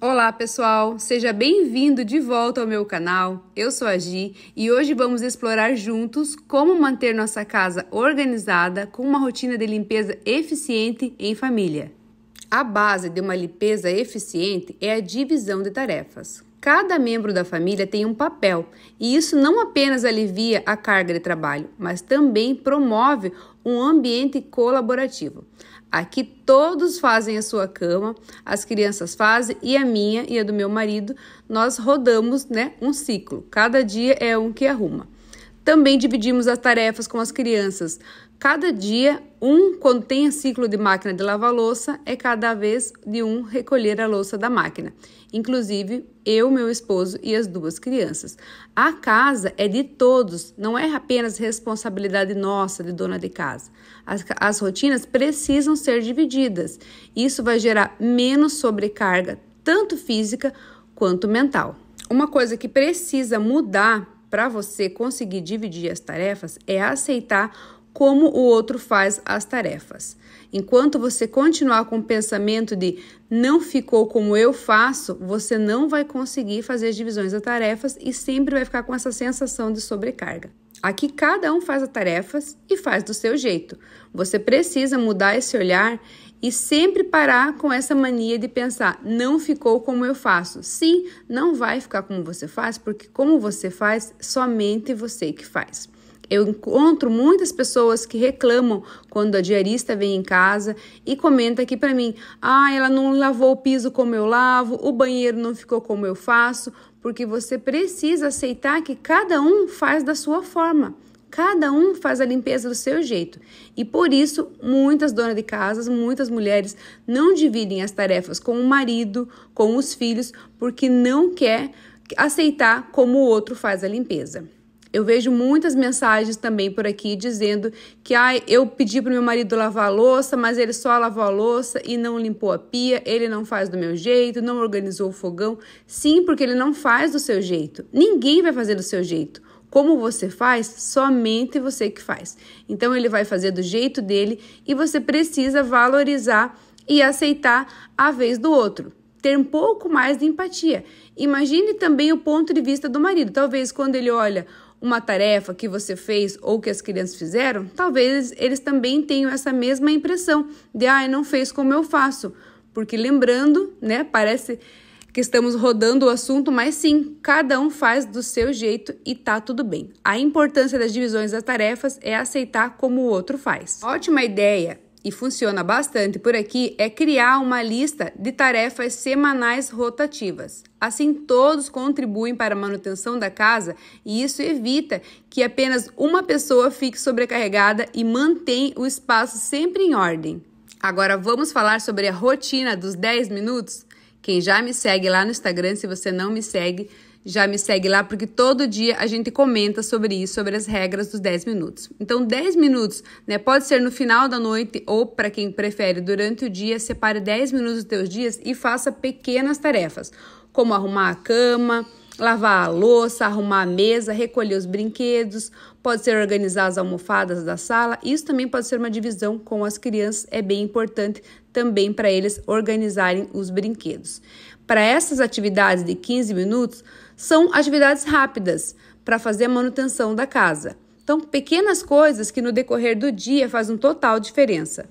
Olá pessoal, seja bem-vindo de volta ao meu canal. Eu sou a Gi e hoje vamos explorar juntos como manter nossa casa organizada com uma rotina de limpeza eficiente em família. A base de uma limpeza eficiente é a divisão de tarefas. Cada membro da família tem um papel e isso não apenas alivia a carga de trabalho, mas também promove um ambiente colaborativo. Aqui todos fazem a sua cama, as crianças fazem e a minha e a do meu marido. Nós rodamos, né, um ciclo. Cada dia é um que arruma. Também dividimos as tarefas com as crianças. Cada dia, um, quando tem ciclo de máquina de lavar louça, é cada vez de um recolher a louça da máquina. Inclusive, eu, meu esposo e as duas crianças. A casa é de todos, não é apenas responsabilidade nossa de dona de casa. As, as rotinas precisam ser divididas. Isso vai gerar menos sobrecarga, tanto física quanto mental. Uma coisa que precisa mudar para você conseguir dividir as tarefas é aceitar como o outro faz as tarefas. Enquanto você continuar com o pensamento de não ficou como eu faço, você não vai conseguir fazer as divisões das tarefas e sempre vai ficar com essa sensação de sobrecarga. Aqui cada um faz as tarefas e faz do seu jeito. Você precisa mudar esse olhar e sempre parar com essa mania de pensar: não ficou como eu faço. Sim, não vai ficar como você faz, porque como você faz, somente você que faz. Eu encontro muitas pessoas que reclamam quando a diarista vem em casa e comenta aqui para mim: "Ah, ela não lavou o piso como eu lavo, o banheiro não ficou como eu faço", porque você precisa aceitar que cada um faz da sua forma. Cada um faz a limpeza do seu jeito. E por isso, muitas donas de casas, muitas mulheres não dividem as tarefas com o marido, com os filhos, porque não quer aceitar como o outro faz a limpeza. Eu vejo muitas mensagens também por aqui dizendo que ai eu pedi para meu marido lavar a louça, mas ele só lavou a louça e não limpou a pia, ele não faz do meu jeito, não organizou o fogão. Sim, porque ele não faz do seu jeito. Ninguém vai fazer do seu jeito. Como você faz, somente você que faz. Então ele vai fazer do jeito dele e você precisa valorizar e aceitar a vez do outro. Ter um pouco mais de empatia. Imagine também o ponto de vista do marido. Talvez quando ele olha uma tarefa que você fez ou que as crianças fizeram, talvez eles também tenham essa mesma impressão de ah, não fez como eu faço. Porque lembrando, né, parece que estamos rodando o assunto, mas sim, cada um faz do seu jeito e tá tudo bem. A importância das divisões das tarefas é aceitar como o outro faz. Ótima ideia e funciona bastante por aqui é criar uma lista de tarefas semanais rotativas. Assim, todos contribuem para a manutenção da casa e isso evita que apenas uma pessoa fique sobrecarregada e mantém o espaço sempre em ordem. Agora vamos falar sobre a rotina dos 10 minutos? Quem já me segue lá no Instagram, se você não me segue, já me segue lá, porque todo dia a gente comenta sobre isso, sobre as regras dos 10 minutos. Então, 10 minutos, né? Pode ser no final da noite ou, para quem prefere, durante o dia, separe 10 minutos dos teus dias e faça pequenas tarefas, como arrumar a cama, lavar a louça, arrumar a mesa, recolher os brinquedos, pode ser organizar as almofadas da sala. Isso também pode ser uma divisão com as crianças, é bem importante também para eles organizarem os brinquedos. Para essas atividades de 15 minutos, são atividades rápidas para fazer a manutenção da casa. Então, pequenas coisas que no decorrer do dia fazem total diferença.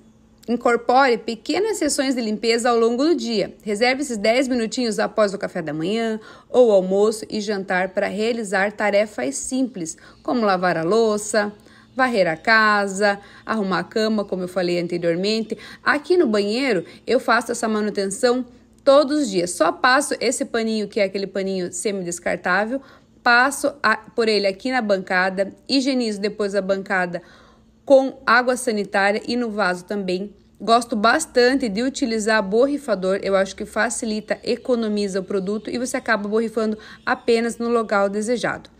Incorpore pequenas sessões de limpeza ao longo do dia. Reserve esses 10 minutinhos após o café da manhã ou almoço e jantar para realizar tarefas simples, como lavar a louça, varrer a casa, arrumar a cama, como eu falei anteriormente. Aqui no banheiro eu faço essa manutenção todos os dias. Só passo esse paninho, que é aquele paninho semi-descartável, passo a, por ele aqui na bancada, higienizo depois a bancada com água sanitária e no vaso também Gosto bastante de utilizar borrifador, eu acho que facilita, economiza o produto e você acaba borrifando apenas no local desejado.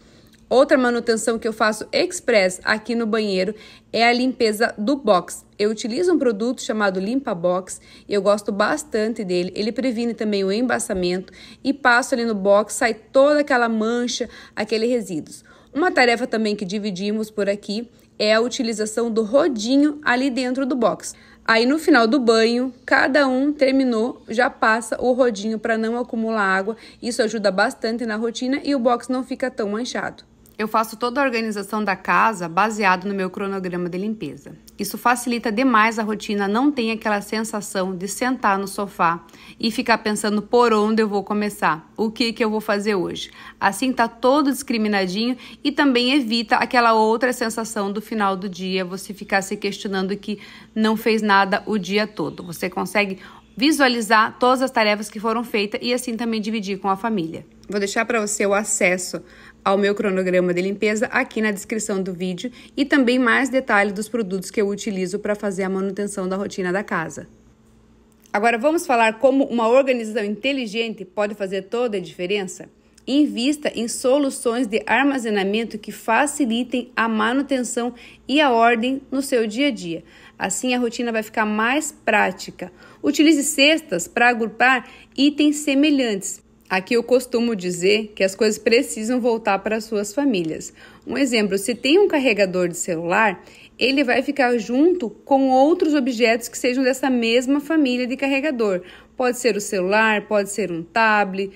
Outra manutenção que eu faço express aqui no banheiro é a limpeza do box. Eu utilizo um produto chamado Limpa Box e eu gosto bastante dele. Ele previne também o embaçamento e passo ali no box, sai toda aquela mancha, aqueles resíduos. Uma tarefa também que dividimos por aqui é a utilização do rodinho ali dentro do box. Aí no final do banho, cada um terminou, já passa o rodinho para não acumular água. Isso ajuda bastante na rotina e o box não fica tão manchado eu faço toda a organização da casa baseado no meu cronograma de limpeza. Isso facilita demais a rotina, não tem aquela sensação de sentar no sofá e ficar pensando por onde eu vou começar, o que que eu vou fazer hoje. Assim tá todo discriminadinho e também evita aquela outra sensação do final do dia, você ficar se questionando que não fez nada o dia todo. Você consegue visualizar todas as tarefas que foram feitas e assim também dividir com a família. Vou deixar para você o acesso ao meu cronograma de limpeza aqui na descrição do vídeo e também mais detalhes dos produtos que eu utilizo para fazer a manutenção da rotina da casa. Agora vamos falar como uma organização inteligente pode fazer toda a diferença? Invista em soluções de armazenamento que facilitem a manutenção e a ordem no seu dia a dia. Assim a rotina vai ficar mais prática. Utilize cestas para agrupar itens semelhantes Aqui eu costumo dizer que as coisas precisam voltar para suas famílias. Um exemplo: se tem um carregador de celular, ele vai ficar junto com outros objetos que sejam dessa mesma família de carregador. Pode ser o celular, pode ser um tablet,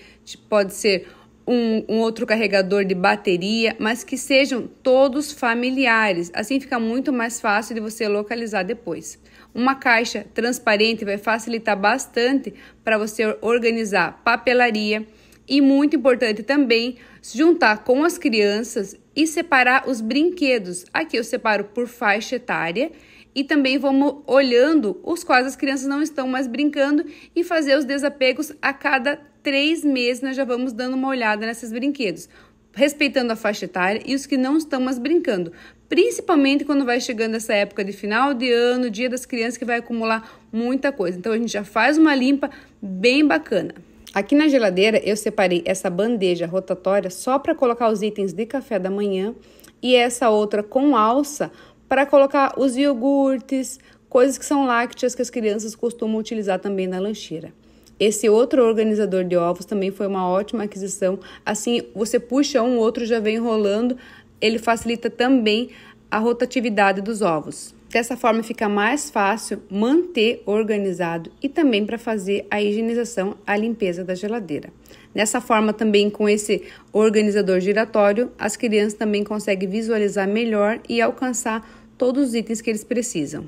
pode ser um, um, outro carregador de bateria, mas que sejam todos familiares. Assim fica muito mais fácil de você localizar depois. Uma caixa transparente vai facilitar bastante para você organizar papelaria e muito importante também juntar com as crianças e separar os brinquedos. Aqui eu separo por faixa etária e também vamos olhando os quais as crianças não estão mais brincando e fazer os desapegos a cada três meses. Nós já vamos dando uma olhada nesses brinquedos respeitando a faixa etária e os que não estão mais brincando, principalmente quando vai chegando essa época de final de ano, dia das crianças, que vai acumular muita coisa. Então a gente já faz uma limpa bem bacana. Aqui na geladeira eu separei essa bandeja rotatória só para colocar os itens de café da manhã e essa outra com alça para colocar os iogurtes, coisas que são lácteas que as crianças costumam utilizar também na lancheira. Esse outro organizador de ovos também foi uma ótima aquisição. Assim, você puxa um, outro já vem rolando, ele facilita também a rotatividade dos ovos. Dessa forma fica mais fácil manter organizado e também para fazer a higienização, a limpeza da geladeira. Nessa forma também com esse organizador giratório, as crianças também conseguem visualizar melhor e alcançar todos os itens que eles precisam.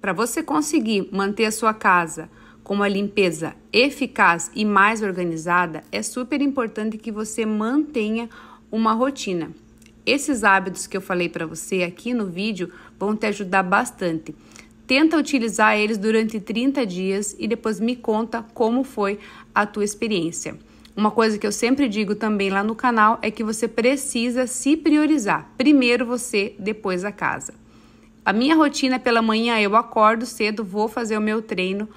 Para você conseguir manter a sua casa com uma limpeza eficaz e mais organizada, é super importante que você mantenha uma rotina. Esses hábitos que eu falei para você aqui no vídeo vão te ajudar bastante. Tenta utilizar eles durante 30 dias e depois me conta como foi a tua experiência. Uma coisa que eu sempre digo também lá no canal é que você precisa se priorizar. Primeiro você, depois a casa. A minha rotina é pela manhã eu acordo cedo, vou fazer o meu treino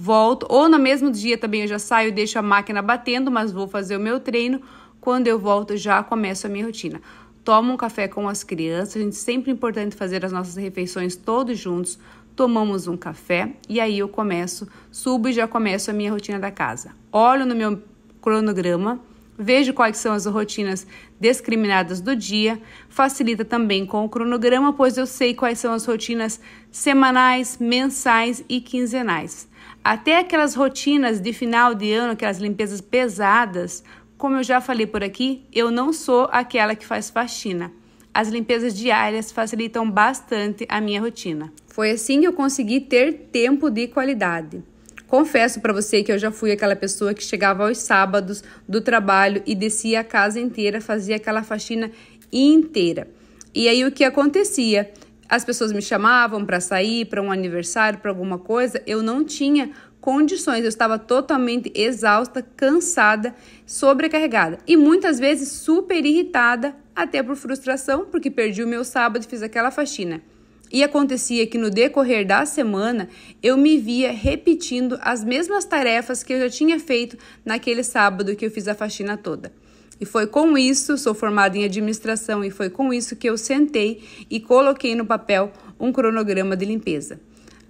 volto, ou no mesmo dia também eu já saio, deixo a máquina batendo, mas vou fazer o meu treino. Quando eu volto, já começo a minha rotina. Tomo um café com as crianças, a gente sempre é importante fazer as nossas refeições todos juntos. Tomamos um café e aí eu começo, subo e já começo a minha rotina da casa. Olho no meu cronograma, Vejo quais são as rotinas discriminadas do dia. Facilita também com o cronograma, pois eu sei quais são as rotinas semanais, mensais e quinzenais. Até aquelas rotinas de final de ano, aquelas limpezas pesadas, como eu já falei por aqui, eu não sou aquela que faz faxina. As limpezas diárias facilitam bastante a minha rotina. Foi assim que eu consegui ter tempo de qualidade. Confesso para você que eu já fui aquela pessoa que chegava aos sábados do trabalho e descia a casa inteira, fazia aquela faxina inteira. E aí o que acontecia? As pessoas me chamavam para sair, para um aniversário, para alguma coisa, eu não tinha condições, eu estava totalmente exausta, cansada, sobrecarregada e muitas vezes super irritada, até por frustração, porque perdi o meu sábado e fiz aquela faxina. E acontecia que no decorrer da semana eu me via repetindo as mesmas tarefas que eu já tinha feito naquele sábado que eu fiz a faxina toda. E foi com isso, sou formada em administração, e foi com isso que eu sentei e coloquei no papel um cronograma de limpeza.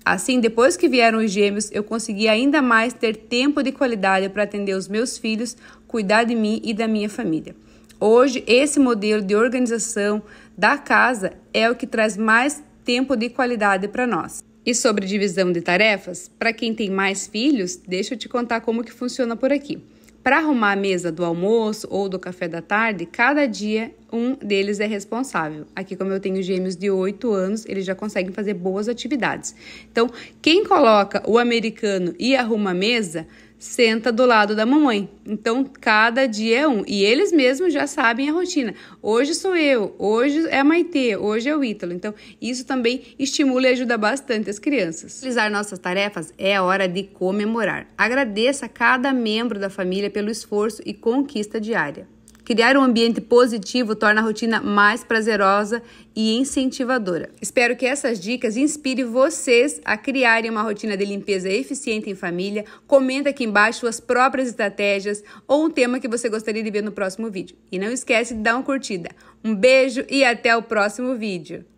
Assim, depois que vieram os gêmeos, eu consegui ainda mais ter tempo de qualidade para atender os meus filhos, cuidar de mim e da minha família. Hoje, esse modelo de organização da casa é o que traz mais tempo de qualidade para nós. E sobre divisão de tarefas, para quem tem mais filhos, deixa eu te contar como que funciona por aqui. Para arrumar a mesa do almoço ou do café da tarde, cada dia um deles é responsável. Aqui, como eu tenho gêmeos de 8 anos, eles já conseguem fazer boas atividades. Então, quem coloca o americano e arruma a mesa senta do lado da mamãe. Então, cada dia é um. E eles mesmos já sabem a rotina. Hoje sou eu, hoje é a Maitê, hoje é o Ítalo. Então, isso também estimula e ajuda bastante as crianças. Realizar nossas tarefas é a hora de comemorar. Agradeça a cada membro da família pelo esforço e conquista diária. Criar um ambiente positivo torna a rotina mais prazerosa e incentivadora. Espero que essas dicas inspirem vocês a criarem uma rotina de limpeza eficiente em família. Comenta aqui embaixo suas próprias estratégias ou um tema que você gostaria de ver no próximo vídeo. E não esquece de dar uma curtida. Um beijo e até o próximo vídeo.